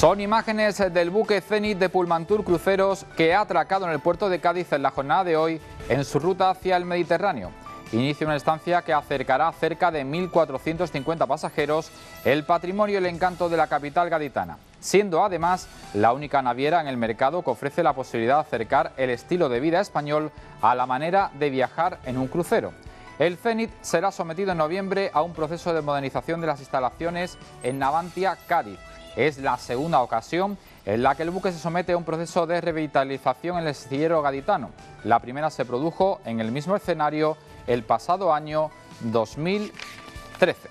Son imágenes del buque Zenit de Pulmantur Cruceros que ha atracado en el puerto de Cádiz en la jornada de hoy en su ruta hacia el Mediterráneo. Inicia una estancia que acercará cerca de 1.450 pasajeros el patrimonio y el encanto de la capital gaditana, siendo además la única naviera en el mercado que ofrece la posibilidad de acercar el estilo de vida español a la manera de viajar en un crucero. El Zenit será sometido en noviembre a un proceso de modernización de las instalaciones en Navantia, Cádiz es la segunda ocasión en la que el buque se somete a un proceso de revitalización en el estillero gaditano. La primera se produjo en el mismo escenario el pasado año 2013.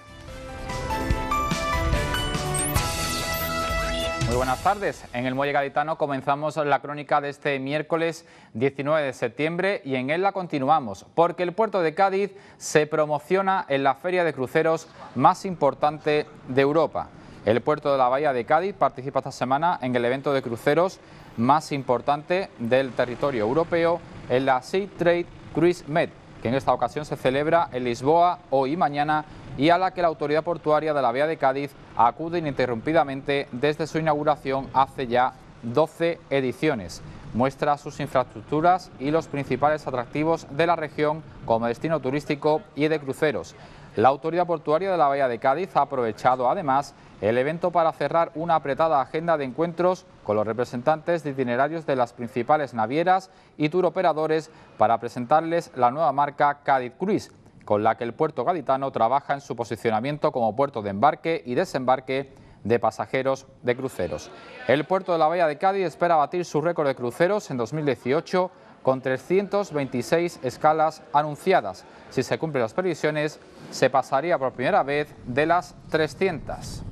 Muy buenas tardes. En el Muelle Gaditano comenzamos la crónica de este miércoles 19 de septiembre y en él la continuamos, porque el puerto de Cádiz se promociona en la feria de cruceros más importante de Europa. El puerto de la Bahía de Cádiz participa esta semana en el evento de cruceros más importante del territorio europeo, en la Sea Trade Cruise Med, que en esta ocasión se celebra en Lisboa hoy y mañana y a la que la autoridad portuaria de la Bahía de Cádiz acude ininterrumpidamente desde su inauguración hace ya 12 ediciones. Muestra sus infraestructuras y los principales atractivos de la región como destino turístico y de cruceros. La autoridad portuaria de la Bahía de Cádiz ha aprovechado además el evento para cerrar una apretada agenda de encuentros con los representantes de itinerarios de las principales navieras y operadores para presentarles la nueva marca Cádiz Cruise, con la que el puerto gaditano trabaja en su posicionamiento como puerto de embarque y desembarque de pasajeros de cruceros. El puerto de la Bahía de Cádiz espera batir su récord de cruceros en 2018 con 326 escalas anunciadas. Si se cumplen las previsiones, se pasaría por primera vez de las 300.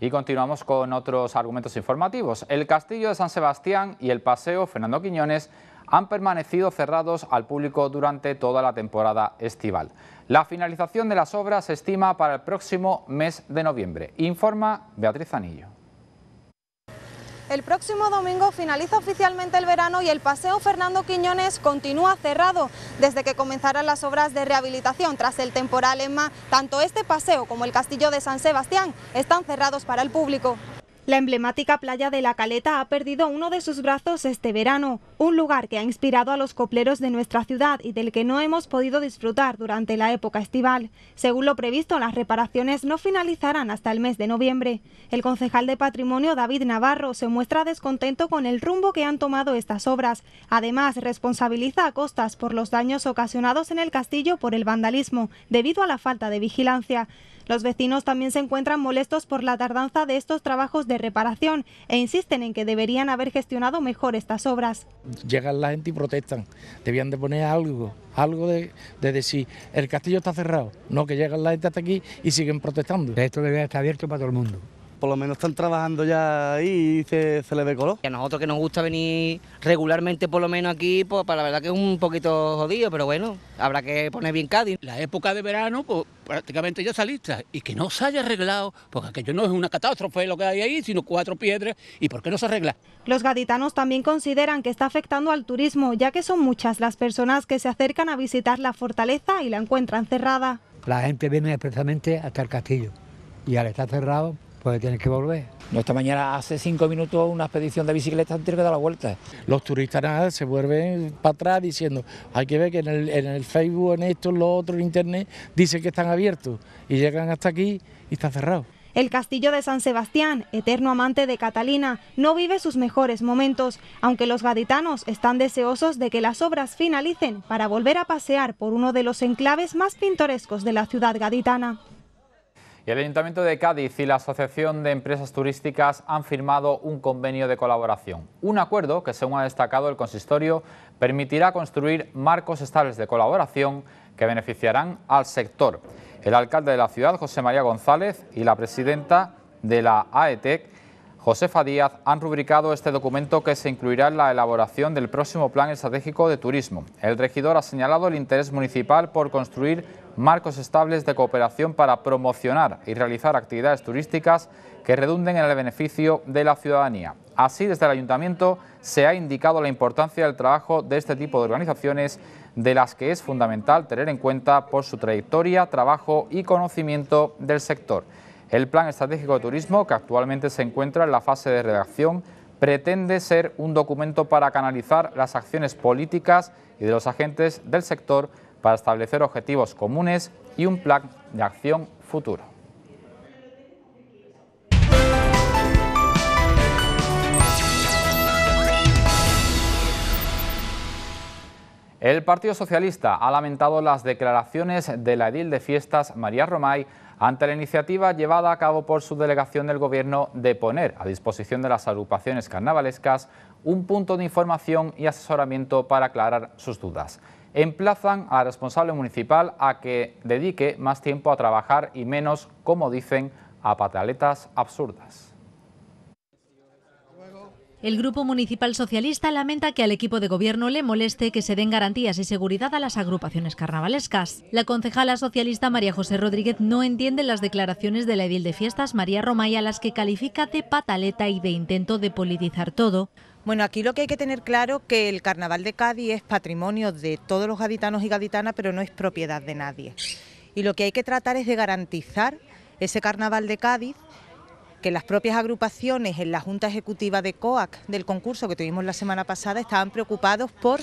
Y continuamos con otros argumentos informativos. El Castillo de San Sebastián y el Paseo Fernando Quiñones han permanecido cerrados al público durante toda la temporada estival. La finalización de las obras se estima para el próximo mes de noviembre, informa Beatriz Anillo. El próximo domingo finaliza oficialmente el verano y el Paseo Fernando Quiñones continúa cerrado desde que comenzaron las obras de rehabilitación tras el temporal Emma. Tanto este paseo como el Castillo de San Sebastián están cerrados para el público. La emblemática playa de La Caleta ha perdido uno de sus brazos este verano, un lugar que ha inspirado a los copleros de nuestra ciudad y del que no hemos podido disfrutar durante la época estival. Según lo previsto, las reparaciones no finalizarán hasta el mes de noviembre. El concejal de Patrimonio David Navarro se muestra descontento con el rumbo que han tomado estas obras. Además, responsabiliza a Costas por los daños ocasionados en el castillo por el vandalismo, debido a la falta de vigilancia. Los vecinos también se encuentran molestos por la tardanza de estos trabajos de reparación e insisten en que deberían haber gestionado mejor estas obras. Llegan la gente y protestan, debían de poner algo, algo de, decir, el castillo está cerrado, no que llegan la gente hasta aquí y siguen protestando. Esto debería estar abierto para todo el mundo por lo menos están trabajando ya ahí y se, le ve color. Y a nosotros que nos gusta venir regularmente por lo menos aquí, pues para la verdad que es un poquito jodido, pero bueno, habrá que poner bien Cádiz. La época de verano, pues prácticamente ya lista... y que no se haya arreglado, porque aquello no es una catástrofe lo que hay ahí, sino cuatro piedras, ¿y por qué no se arregla? Los gaditanos también consideran que está afectando al turismo, ya que son muchas las personas que se acercan a visitar la fortaleza y la encuentran cerrada. La gente viene expresamente hasta el castillo y al estar cerrado ...puede tienes que volver. esta mañana hace cinco minutos una expedición de bicicletas tiene que dar la vuelta. Los turistas se vuelven para atrás diciendo, hay que ver que en el, en el Facebook, en esto, en lo otro, en internet, dicen que están abiertos y llegan hasta aquí y está cerrado. El castillo de San Sebastián, eterno amante de Catalina, no vive sus mejores momentos, aunque los gaditanos están deseosos de que las obras finalicen para volver a pasear por uno de los enclaves más pintorescos de la ciudad gaditana el Ayuntamiento de Cádiz y la Asociación de Empresas Turísticas han firmado un convenio de colaboración. Un acuerdo que, según ha destacado el consistorio, permitirá construir marcos estables de colaboración que beneficiarán al sector. El alcalde de la ciudad, José María González, y la presidenta de la AETEC, Josefa Díaz han rubricado este documento que se incluirá en la elaboración del próximo Plan Estratégico de Turismo. El regidor ha señalado el interés municipal por construir marcos estables de cooperación para promocionar y realizar actividades turísticas que redunden en el beneficio de la ciudadanía. Así, desde el ayuntamiento se ha indicado la importancia del trabajo de este tipo de organizaciones, de las que es fundamental tener en cuenta por su trayectoria, trabajo y conocimiento del sector. El Plan Estratégico de Turismo, que actualmente se encuentra en la fase de redacción, pretende ser un documento para canalizar las acciones políticas y de los agentes del sector para establecer objetivos comunes y un plan de acción futuro. El Partido Socialista ha lamentado las declaraciones de la edil de fiestas María Romay ante la iniciativa llevada a cabo por su delegación del Gobierno de poner a disposición de las agrupaciones carnavalescas un punto de información y asesoramiento para aclarar sus dudas. Emplazan al responsable municipal a que dedique más tiempo a trabajar y menos, como dicen, a pataletas absurdas. El Grupo Municipal Socialista lamenta que al equipo de gobierno le moleste que se den garantías y seguridad a las agrupaciones carnavalescas. La concejala socialista María José Rodríguez no entiende las declaraciones de la edil de fiestas María Romay las que califica de pataleta y de intento de politizar todo. Bueno, aquí lo que hay que tener claro es que el carnaval de Cádiz es patrimonio de todos los gaditanos y gaditanas, pero no es propiedad de nadie. Y lo que hay que tratar es de garantizar ese carnaval de Cádiz que las propias agrupaciones en la Junta Ejecutiva de COAC del concurso que tuvimos la semana pasada estaban preocupados por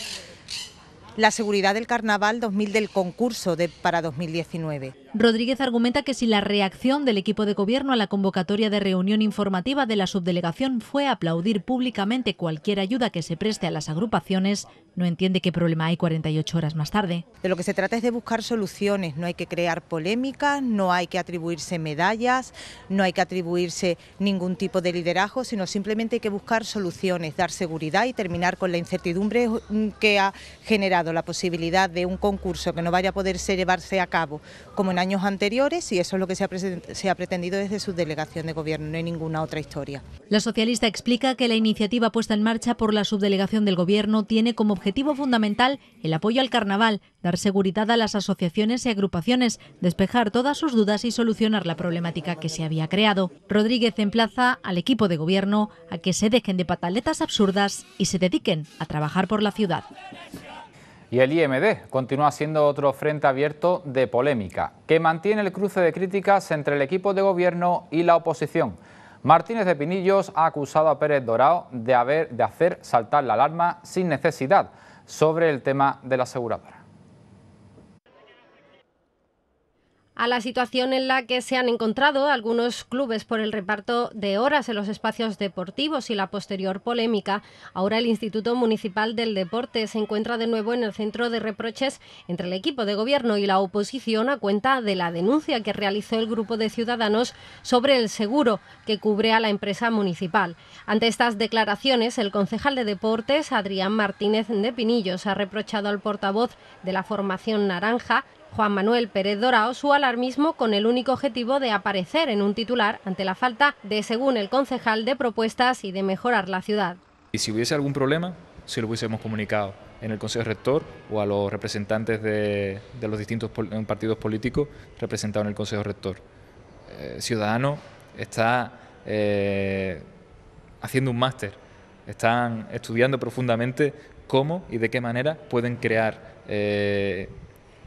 la seguridad del Carnaval 2000 del concurso de, para 2019. Rodríguez argumenta que si la reacción del equipo de gobierno a la convocatoria de reunión informativa de la subdelegación fue aplaudir públicamente cualquier ayuda que se preste a las agrupaciones, no entiende qué problema hay 48 horas más tarde. De lo que se trata es de buscar soluciones, no hay que crear polémicas, no hay que atribuirse medallas, no hay que atribuirse ningún tipo de liderazgo, sino simplemente hay que buscar soluciones, dar seguridad y terminar con la incertidumbre mm, que ha generado la posibilidad de un concurso que no vaya a poderse llevarse a cabo como en años anteriores y eso es lo que se ha, se ha pretendido desde su delegación de gobierno, no hay ninguna otra historia. La socialista explica que la iniciativa puesta en marcha por la subdelegación del gobierno tiene como objetivo fundamental el apoyo al carnaval, dar seguridad a las asociaciones y agrupaciones, despejar todas sus dudas y solucionar la problemática que se había creado. Rodríguez emplaza al equipo de gobierno a que se dejen de pataletas absurdas y se dediquen a trabajar por la ciudad. Y el IMD continúa siendo otro frente abierto de polémica, que mantiene el cruce de críticas entre el equipo de gobierno y la oposición. Martínez de Pinillos ha acusado a Pérez Dorado de, haber, de hacer saltar la alarma sin necesidad sobre el tema de la aseguradora. a la situación en la que se han encontrado algunos clubes por el reparto de horas en los espacios deportivos y la posterior polémica, ahora el Instituto Municipal del Deporte se encuentra de nuevo en el centro de reproches entre el equipo de gobierno y la oposición a cuenta de la denuncia que realizó el grupo de ciudadanos sobre el seguro que cubre a la empresa municipal. Ante estas declaraciones, el concejal de Deportes, Adrián Martínez de Pinillos, ha reprochado al portavoz de la formación naranja Juan Manuel Pérez Dorao su alarmismo con el único objetivo de aparecer en un titular ante la falta de, según el concejal, de propuestas y de mejorar la ciudad. Y si hubiese algún problema, se lo hubiésemos comunicado en el Consejo Rector o a los representantes de, los distintos eh, partidos políticos representados en el Consejo Rector. Eh, Ciudadano Ciudadanos está eh, haciendo un máster, están estudiando profundamente cómo y de qué manera pueden crear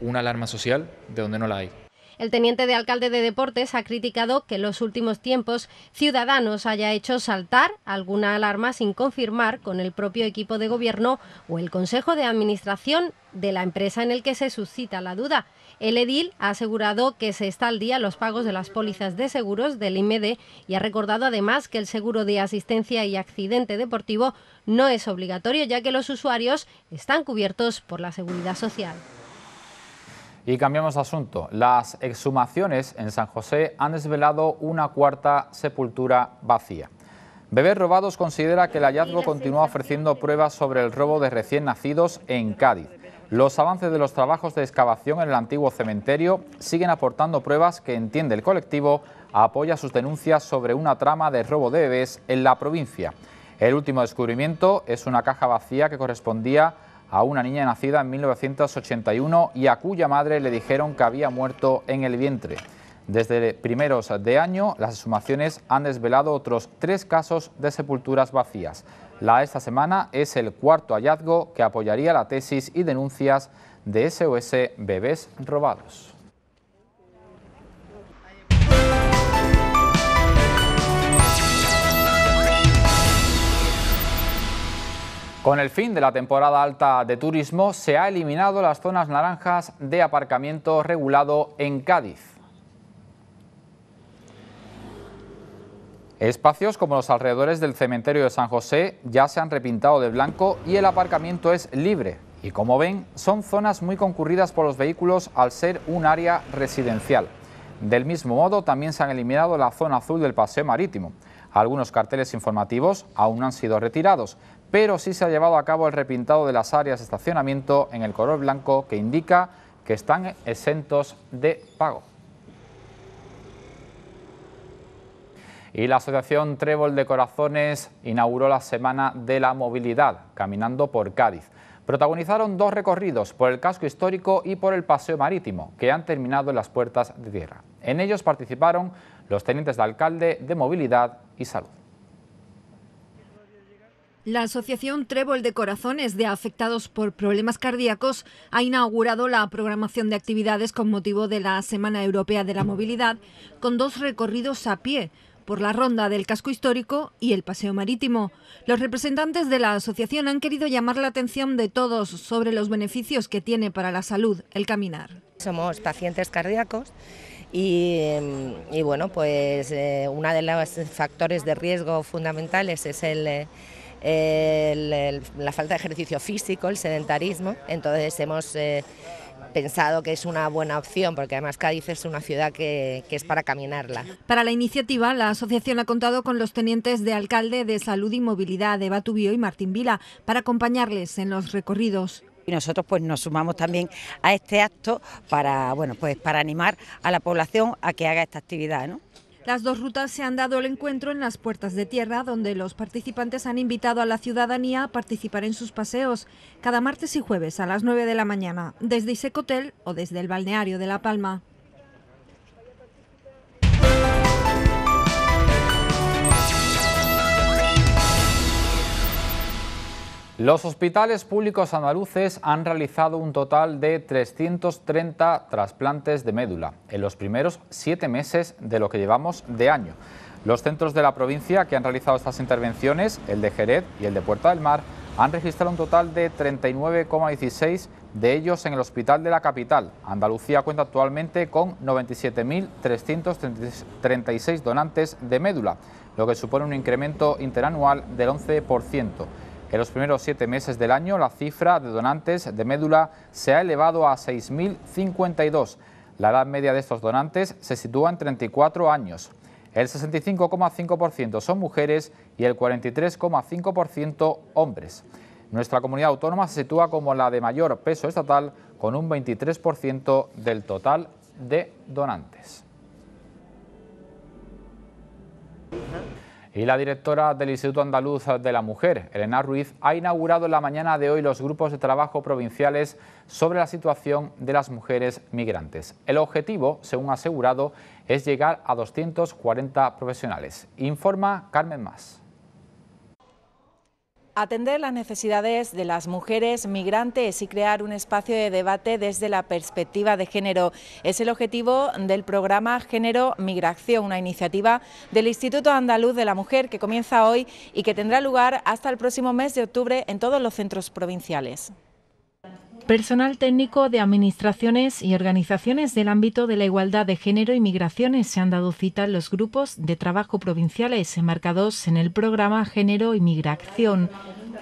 una alarma social de donde no la hay. El teniente de alcalde de Deportes ha criticado que en los últimos tiempos Ciudadanos haya hecho saltar alguna alarma sin confirmar con el propio equipo de gobierno o el Consejo de Administración de la empresa en el que se suscita la duda. El edil ha asegurado que se está al día los pagos de las pólizas de seguros del IMD y ha recordado además que el seguro de asistencia y accidente deportivo no es obligatorio ya que los usuarios están cubiertos por la seguridad social. Y cambiamos de asunto. Las exhumaciones en San José han desvelado una cuarta sepultura vacía. Bebés Robados considera que el hallazgo continúa ofreciendo pruebas sobre el robo de recién nacidos en Cádiz. Los avances de los trabajos de excavación en el antiguo cementerio siguen aportando pruebas que entiende el colectivo apoya sus denuncias sobre una trama de robo de bebés en la provincia. El último descubrimiento es una caja vacía que correspondía a una niña nacida en 1981 y a cuya madre le dijeron que había muerto en el vientre. Desde primeros de año, las sumaciones han desvelado otros tres casos de sepulturas vacías. La esta semana es el cuarto hallazgo que apoyaría la tesis y denuncias de SOS Bebés Robados. Con el fin de la temporada alta de turismo se ha eliminado las zonas naranjas de aparcamiento regulado en Cádiz. Espacios como los alrededores del cementerio de San José ya se han repintado de blanco y el aparcamiento es libre. Y como ven, son zonas muy concurridas por los vehículos al ser un área residencial. Del mismo modo, también se han eliminado la zona azul del paseo marítimo. Algunos carteles informativos aún han sido retirados, pero sí se ha llevado a cabo el repintado de las áreas de estacionamiento en el color blanco que indica que están exentos de pago. Y la Asociación Trébol de Corazones inauguró la Semana de la Movilidad, caminando por Cádiz. Protagonizaron dos recorridos por el casco histórico y por el paseo marítimo, que han terminado en las puertas de tierra. En ellos participaron los tenientes de alcalde de Movilidad y Salud. La Asociación Trébol de Corazones de Afectados por Problemas Cardíacos ha inaugurado la programación de actividades con motivo de la Semana Europea de la Movilidad, con dos recorridos a pie por la ronda del casco histórico y el paseo marítimo. Los representantes de la asociación han querido llamar la atención de todos sobre los beneficios que tiene para la salud el caminar. Somos pacientes cardíacos Mm, y, bueno, pues eh, uno de los factores de riesgo fundamentales es eh, el... la falta de ejercicio físico, el sedentarismo. Entonces hemos eh, pensado que es una buena opción, porque además Cádiz es una ciudad que, que, es para caminarla. Para la iniciativa, la asociación ha contado con los tenientes de alcalde de Salud y Movilidad de Batubío y Martín Vila para acompañarles en los recorridos y nosotros pues nos sumamos también a este acto para pues para animar a la población a que haga esta actividad, Las dos rutas se han dado el encuentro en las puertas de tierra, donde los participantes han invitado a la ciudadanía a participar en sus paseos, cada martes y jueves a las 9 de la mañana, desde Isecotel o desde el balneario de La Palma. Los hospitales públicos andaluces han realizado un total de 330 trasplantes de médula en los primeros siete meses de lo que llevamos de año. Los centros de la provincia que han realizado estas intervenciones, el de Jerez y el de Puerta del Mar, han registrado un total de 39,16 de ellos en el Hospital de la Capital. Andalucía cuenta actualmente con 97.336 donantes de médula, lo que supone un incremento interanual del 11%. En los primeros siete meses del año, la cifra de donantes de médula se ha elevado a 6.052. La edad media de estos donantes se sitúa en 34 años. El 65,5% son mujeres y el 43,5% hombres. Nuestra comunidad autónoma se sitúa como la de mayor peso estatal, con un 23% del total de donantes. y la directora del Instituto Andaluz de la Mujer, Elena Ruiz, ha inaugurado en la mañana de hoy los grupos de trabajo provinciales sobre la situación de las mujeres migrantes. El objetivo, según asegurado, es llegar a 240 profesionales. Informa Carmen Más atender las necesidades de las mujeres migrantes y crear un espacio de debate desde la perspectiva de género. Es el objetivo del programa Género Migración, una iniciativa del Instituto Andaluz de la Mujer que comienza hoy y que tendrá lugar hasta el próximo mes de octubre en todos los centros provinciales. Personal técnico de administraciones y organizaciones del ámbito de la igualdad de género y migraciones se han dado cita en los grupos de trabajo provinciales enmarcados en el programa Género y Migración,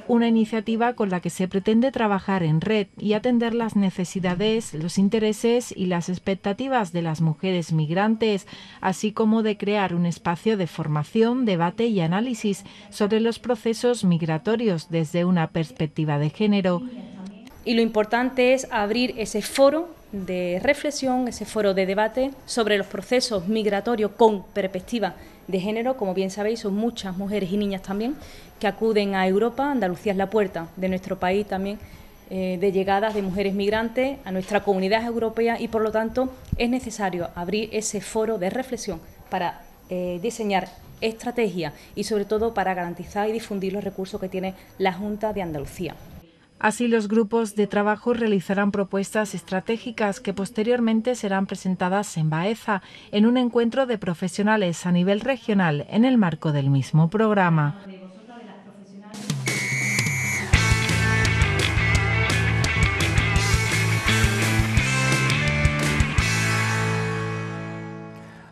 una iniciativa con la que se pretende trabajar en red y atender las necesidades, los intereses y las expectativas de las mujeres migrantes, así como de crear un espacio de formación, debate y análisis sobre los procesos migratorios desde una perspectiva de género. Y lo importante es abrir ese foro de reflexión, ese foro de debate sobre los procesos migratorios con perspectiva de género. Como bien sabéis, son muchas mujeres y niñas también que acuden a Europa. Andalucía es la puerta de nuestro país también eh, de llegadas de mujeres migrantes a nuestra comunidad europea y, por lo tanto, es necesario abrir ese foro de reflexión para eh, diseñar estrategias y, sobre todo, para garantizar y difundir los recursos que tiene la Junta de Andalucía. Así, los grupos de trabajo realizarán propuestas estratégicas que posteriormente serán presentadas en Baeza, en un encuentro de profesionales a nivel regional en el marco del mismo programa.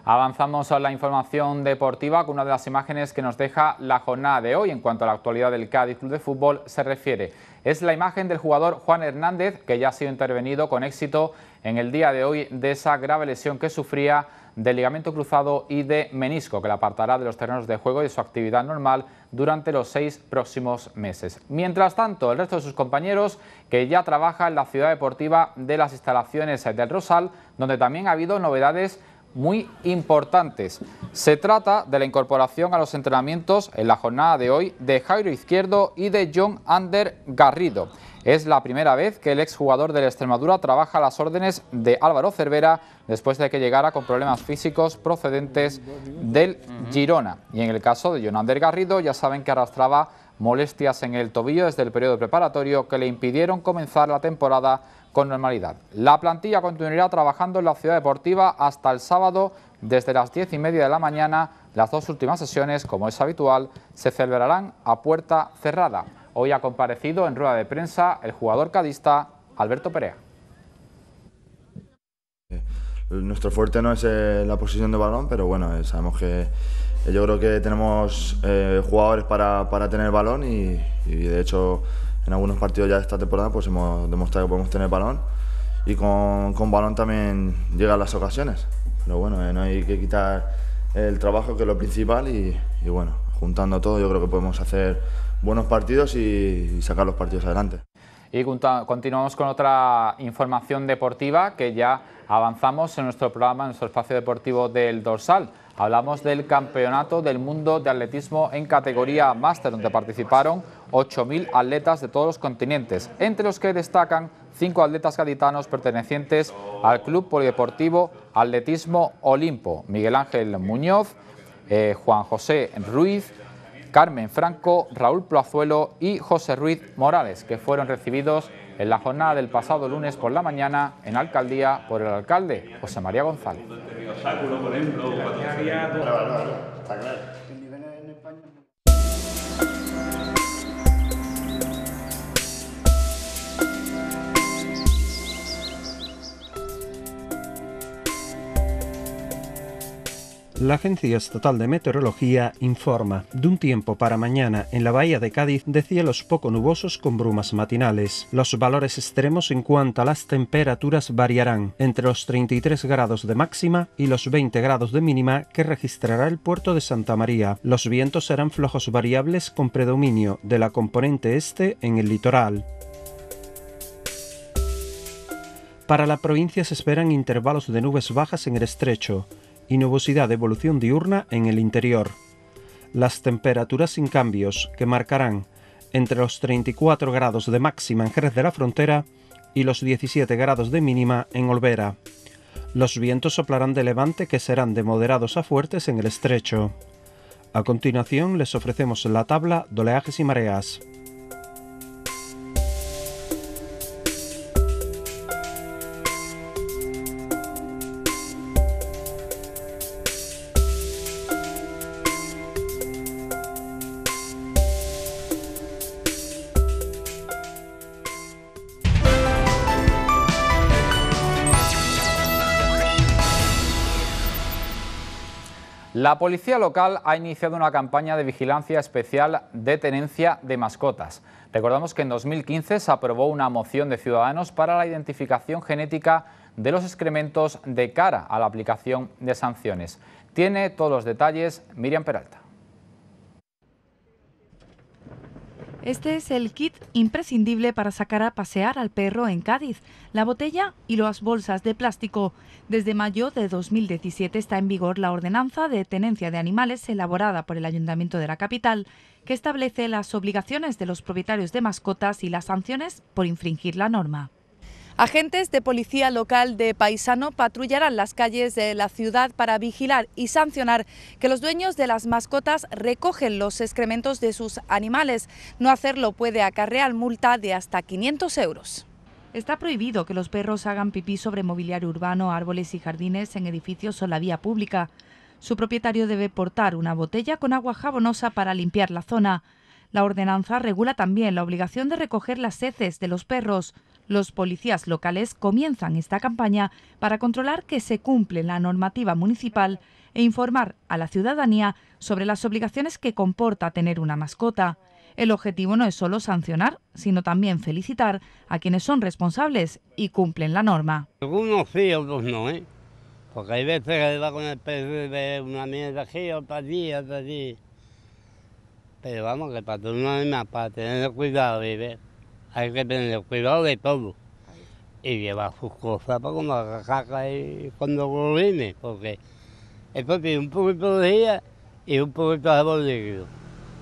Avanzamos a la información deportiva con una de las imágenes que nos deja la jornada de hoy en cuanto a la actualidad del Cádiz Club de Fútbol se refiere. Es la imagen del jugador Juan Hernández, que ya ha sido intervenido con éxito en el día de hoy de esa grave lesión que sufría del ligamento cruzado y de menisco, que la apartará de los terrenos de juego y de su actividad normal durante los seis próximos meses. Mientras tanto, el resto de sus compañeros, que ya trabaja en la ciudad deportiva de las instalaciones del Rosal, donde también ha habido novedades muy importantes. Se trata de la incorporación a los entrenamientos en la jornada de hoy de Jairo Izquierdo y de John Ander Garrido. Es la primera vez que el exjugador de la Extremadura trabaja a las órdenes de Álvaro Cervera después de que llegara con problemas físicos procedentes del Girona. Y en el caso de Ander Garrido, ya saben que arrastraba molestias en el tobillo desde el periodo preparatorio que le impidieron comenzar la temporada con normalidad. La plantilla continuará trabajando en la ciudad deportiva hasta el sábado desde las 10 y media de la mañana. Las dos últimas sesiones, como es habitual, se celebrarán a puerta cerrada. Hoy ha comparecido en rueda de prensa el jugador cadista Alberto Perea. Nuestro fuerte no es eh, la posición de balón, pero bueno, eh, sabemos que eh, yo creo que tenemos jugadores para, para tener balón y, y de hecho en algunos partidos ya de esta temporada pues hemos demostrado que podemos tener balón y con, con balón también llegan las ocasiones. Pero bueno, eh, no hay que quitar el trabajo que es lo principal y, bueno, juntando todo yo creo que podemos hacer buenos partidos y, y sacar los partidos adelante. Y continuamos con otra información deportiva que ya avanzamos en nuestro programa, en nuestro espacio deportivo del Dorsal. Hablamos del Campeonato del Mundo de Atletismo en categoría Máster, donde participaron 8.000 atletas de todos los continentes, entre los que destacan cinco atletas gaditanos pertenecientes al Club Polideportivo Atletismo Olimpo, Miguel Ángel Muñoz, eh, Juan José Ruiz, Carmen Franco, Raúl Plazuelo y José Ruiz Morales, que fueron recibidos en la jornada del pasado lunes por la mañana en Alcaldía por el alcalde José María González. Osáculo, por ejemplo. o dos. Claro, claro, está claro. La Agencia Estatal de Meteorología informa de un tiempo para mañana en la bahía de Cádiz de cielos poco nubosos con brumas matinales. Los valores extremos en cuanto a las temperaturas variarán entre los 33 grados de máxima y los 20 grados de mínima que registrará el puerto de Santa María. Los vientos serán flojos variables con predominio de la componente este en el litoral. Para la provincia se esperan intervalos de nubes bajas en el estrecho nubosidad de evolución diurna en el interior. Las temperaturas sin cambios, que marcarán entre los 34 grados de máxima en Jerez de la Frontera y los 17 grados de mínima en Olvera. Los vientos soplarán de levante que serán de moderados a fuertes en el estrecho. A continuación les ofrecemos la tabla de oleajes y mareas. La policía local ha iniciado una campaña de vigilancia especial de tenencia de mascotas. Recordamos que en 2015 se aprobó una moción de ciudadanos para la identificación genética de los excrementos de cara a la aplicación de sanciones. Tiene todos los detalles Miriam Peralta. Este es el kit imprescindible para sacar a pasear al perro en Cádiz, la botella y las bolsas de plástico. Desde mayo de 2017 está en vigor la ordenanza de tenencia de animales elaborada por el Ayuntamiento de la capital, que establece las obligaciones de los propietarios de mascotas y las sanciones por infringir la norma. Agentes de policía local de Paisano patrullarán las calles de la ciudad para vigilar y sancionar que los dueños de las mascotas recogen los excrementos de sus animales. No hacerlo puede acarrear multa de hasta 500 euros. Está prohibido que los perros hagan pipí sobre mobiliario urbano, árboles y jardines en edificios o la vía pública. Su propietario debe portar una botella con agua jabonosa para limpiar la zona. La ordenanza regula también la obligación de recoger las heces de los perros. Los policías locales comienzan esta campaña para controlar que se cumple la normativa municipal e informar a la ciudadanía sobre las obligaciones que comporta tener una mascota. El objetivo no es solo sancionar, sino también felicitar a quienes son responsables y cumplen la norma. Algunos sí, otros no, ¿eh? Porque hay veces que va con el pez de una mierda aquí, otra allí, otra allí. Pero vamos, que para tener una para tener cuidado y hay que tener cuidado de todo. Y llevar sus cosas para como y cuando volvimos, porque es tiene un poquito de día y un poquito de bolígrafo.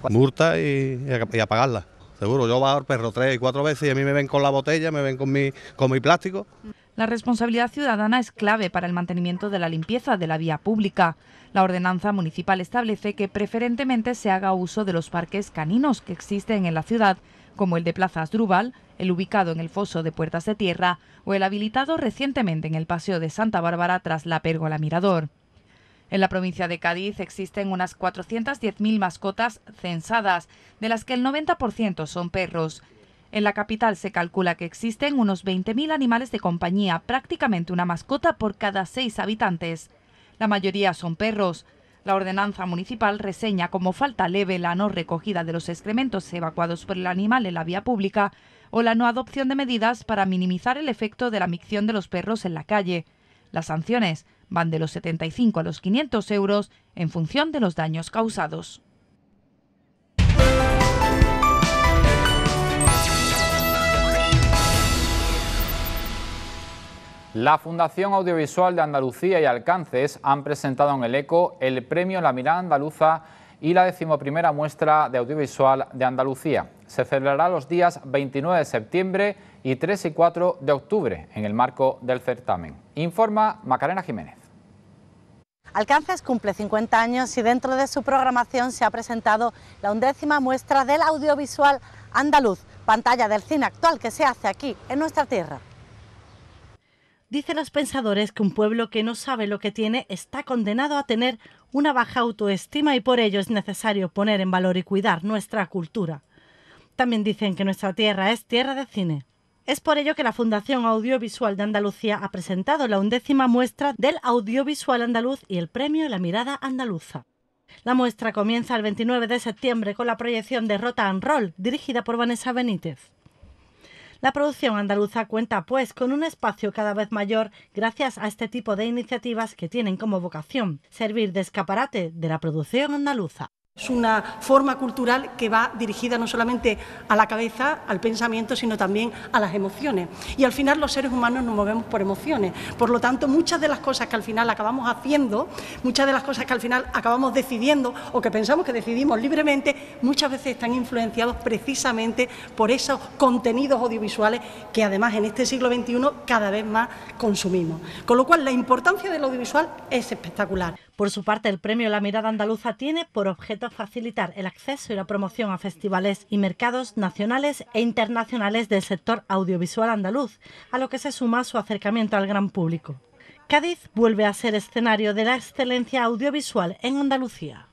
Murta y, y, apagarla, seguro. Yo bajo el perro tres y cuatro veces y a mí me ven con la botella, me ven con mi, con mi plástico. Mm. La responsabilidad ciudadana es clave para el mantenimiento de la limpieza de la vía pública. La ordenanza municipal establece que preferentemente se haga uso de los parques caninos que existen en la ciudad, como el de Plaza Asdrúbal, el ubicado en el foso de Puertas de Tierra o el habilitado recientemente en el Paseo de Santa Bárbara tras la pérgola Mirador. En la provincia de Cádiz existen unas 410.000 mascotas censadas, de las que el 90% son perros. En la capital se calcula que existen unos 20.000 animales de compañía, prácticamente una mascota por cada seis habitantes. La mayoría son perros. La ordenanza municipal reseña como falta leve la no recogida de los excrementos evacuados por el animal en la vía pública o la no adopción de medidas para minimizar el efecto de la micción de los perros en la calle. Las sanciones van de los 75 a los 500 euros en función de los daños causados. La Fundación Audiovisual de Andalucía y Alcances han presentado en el ECO el premio La Mirada Andaluza y la decimoprimera muestra de audiovisual de Andalucía. Se celebrará los días 29 de septiembre y 3 y 4 de octubre en el marco del certamen. Informa Macarena Jiménez. Alcances cumple 50 años y dentro de su programación se ha presentado la undécima muestra del audiovisual andaluz, pantalla del cine actual que se hace aquí en nuestra tierra. Dicen los pensadores que un pueblo que no sabe lo que tiene está condenado a tener una baja autoestima y por ello es necesario poner en valor y cuidar nuestra cultura. También dicen que nuestra tierra es tierra de cine. Es por ello que la Fundación Audiovisual de Andalucía ha presentado la undécima muestra del audiovisual andaluz y el premio La Mirada Andaluza. La muestra comienza el 29 de septiembre con la proyección de Rota and Roll, dirigida por Vanessa Benítez. La producción andaluza cuenta pues con un espacio cada vez mayor gracias a este tipo de iniciativas que tienen como vocación servir de escaparate de la producción andaluza. Es una forma cultural que va dirigida no solamente a la cabeza, al pensamiento, sino también a las emociones. Y al final los seres humanos nos movemos por emociones. Por lo tanto, muchas de las cosas que al final acabamos haciendo, muchas de las cosas que al final acabamos decidiendo o que pensamos que decidimos libremente, muchas veces están influenciados precisamente por esos contenidos audiovisuales que además en este siglo XXI cada vez más consumimos. Con lo cual, la importancia del audiovisual es espectacular. Por su parte, el premio La Mirada Andaluza tiene por objeto facilitar el acceso y la promoción a festivales y mercados nacionales e internacionales del sector audiovisual andaluz, a lo que se suma su acercamiento al gran público. Cádiz vuelve a ser escenario de la excelencia audiovisual en Andalucía.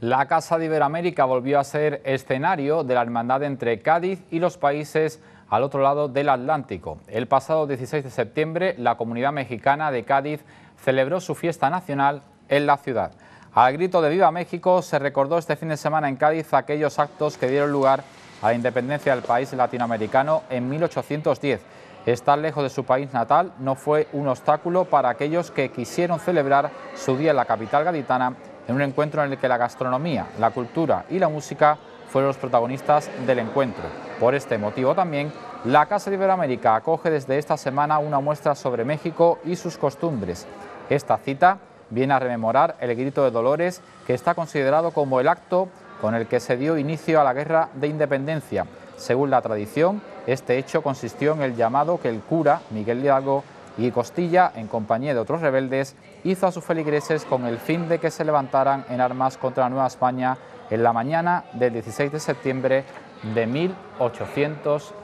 La Casa de Iberoamérica volvió a ser escenario de la hermandad entre Cádiz y los países al otro lado del Atlántico. El pasado 16 de septiembre, la comunidad mexicana de Cádiz celebró su fiesta nacional en la ciudad. Al grito de Viva México se recordó este fin de semana en Cádiz aquellos actos que dieron lugar a la independencia del país latinoamericano en 1810. Estar lejos de su país natal no fue un obstáculo para aquellos que quisieron celebrar su día en la capital gaditana en un encuentro en el que la gastronomía, la cultura y la música fueron los protagonistas del encuentro. Por este motivo también, la Casa de Iberoamérica acoge desde esta semana una muestra sobre México y sus costumbres. Esta cita viene a rememorar el grito de Dolores, que está considerado como el acto con el que se dio inicio a la guerra de independencia. Según la tradición, este hecho consistió en el llamado que el cura Miguel Hidalgo y Costilla, en compañía de otros rebeldes, hizo a sus feligreses con el fin de que se levantaran en armas contra la Nueva España en la mañana del 16 de septiembre de 1810.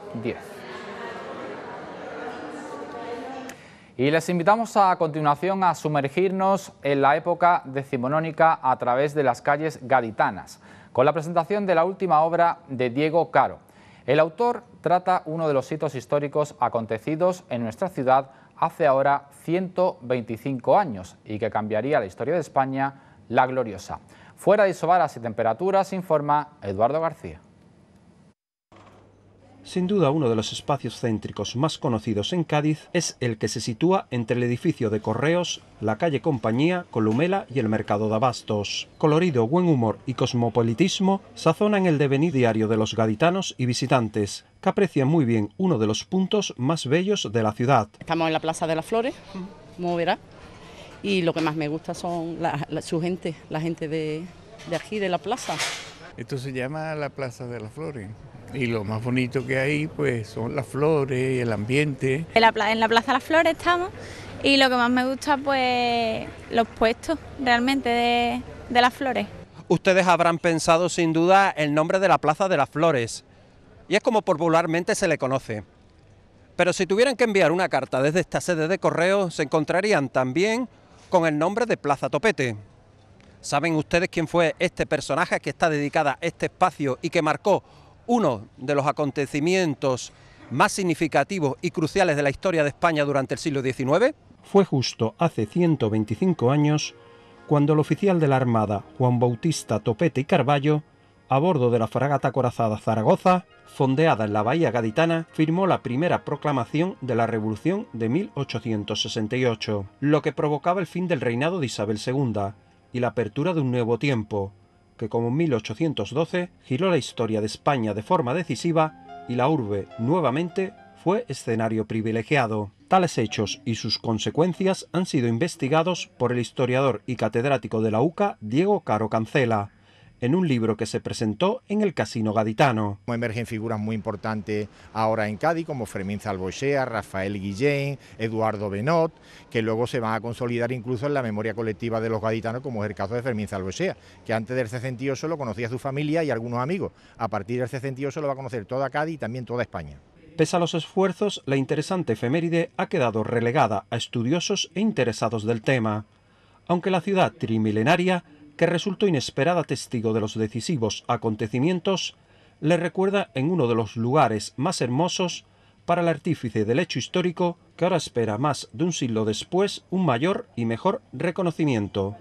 Y les invitamos a continuación a sumergirnos en la época decimonónica a través de las calles gaditanas, con la presentación de la última obra de Diego Caro. El autor trata uno de los hitos históricos acontecidos en nuestra ciudad hace ahora 125 años y que cambiaría la historia de España, la gloriosa. Fuera de Isobaras y temperaturas, informa Eduardo García. Sin duda uno de los espacios céntricos más conocidos en Cádiz es el que se sitúa entre el edificio de Correos, la calle Compañía, Columela y el Mercado de Abastos. Colorido, buen humor y cosmopolitismo sazonan el devenir diario de los gaditanos y visitantes, que aprecian muy bien uno de los puntos más bellos de la ciudad. Estamos en la Plaza de las Flores, como verá, y lo que más me gusta son su gente, la gente de, de aquí, de la plaza. Esto se llama la Plaza de las Flores y lo más bonito que hay pues son las flores, y el ambiente. En la, Plaza de Las Flores estamos y lo que más me gusta pues los puestos realmente de, de las flores. Ustedes habrán pensado sin duda el nombre de la Plaza de las Flores y es como popularmente se le conoce. Pero si tuvieran que enviar una carta desde esta sede de correo se encontrarían también con el nombre de Plaza Topete. ¿Saben ustedes quién fue este personaje que está dedicada a este espacio y que marcó uno de los acontecimientos más significativos y cruciales de la historia de España durante el siglo XIX? Fue justo hace 125 años cuando el oficial de la Armada Juan Bautista Topete y Carballo, a bordo de la fragata corazada Zaragoza, fondeada en la bahía gaditana, firmó la primera proclamación de la Revolución de 1868, lo que provocaba el fin del reinado de Isabel II y la apertura de un nuevo tiempo, que como en 1812 giró la historia de España de forma decisiva y la urbe nuevamente fue escenario privilegiado. Tales hechos y sus consecuencias han sido investigados por el historiador y catedrático de la UCA Diego Caro Cancela, en un libro que se presentó en el Casino Gaditano. Emergen figuras muy importantes ahora en Cádiz, como Fermín Zalbochea, Rafael Guillén, Eduardo Benot, que luego se van a consolidar incluso en la memoria colectiva de los gaditanos, como es el caso de Fermín Zalbochea, que antes del 68 solo conocía su familia y algunos amigos. A partir del 68 lo va a conocer toda Cádiz y también toda España. Pese a los esfuerzos, la interesante efeméride ha quedado relegada a estudiosos e interesados del tema, aunque la ciudad trimilenaria que resultó inesperada testigo de los decisivos acontecimientos, le recuerda en uno de los lugares más hermosos para el artífice del hecho histórico que ahora espera más de un siglo después un mayor y mejor reconocimiento.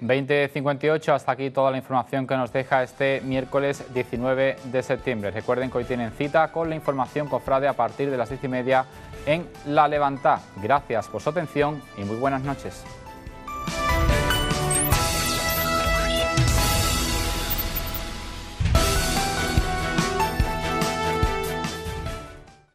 20.58, hasta aquí toda la información que nos deja este miércoles 19 de septiembre. Recuerden que hoy tienen cita con la información cofrade a partir de las 10 y media en La Levantá. Gracias por su atención y muy buenas noches.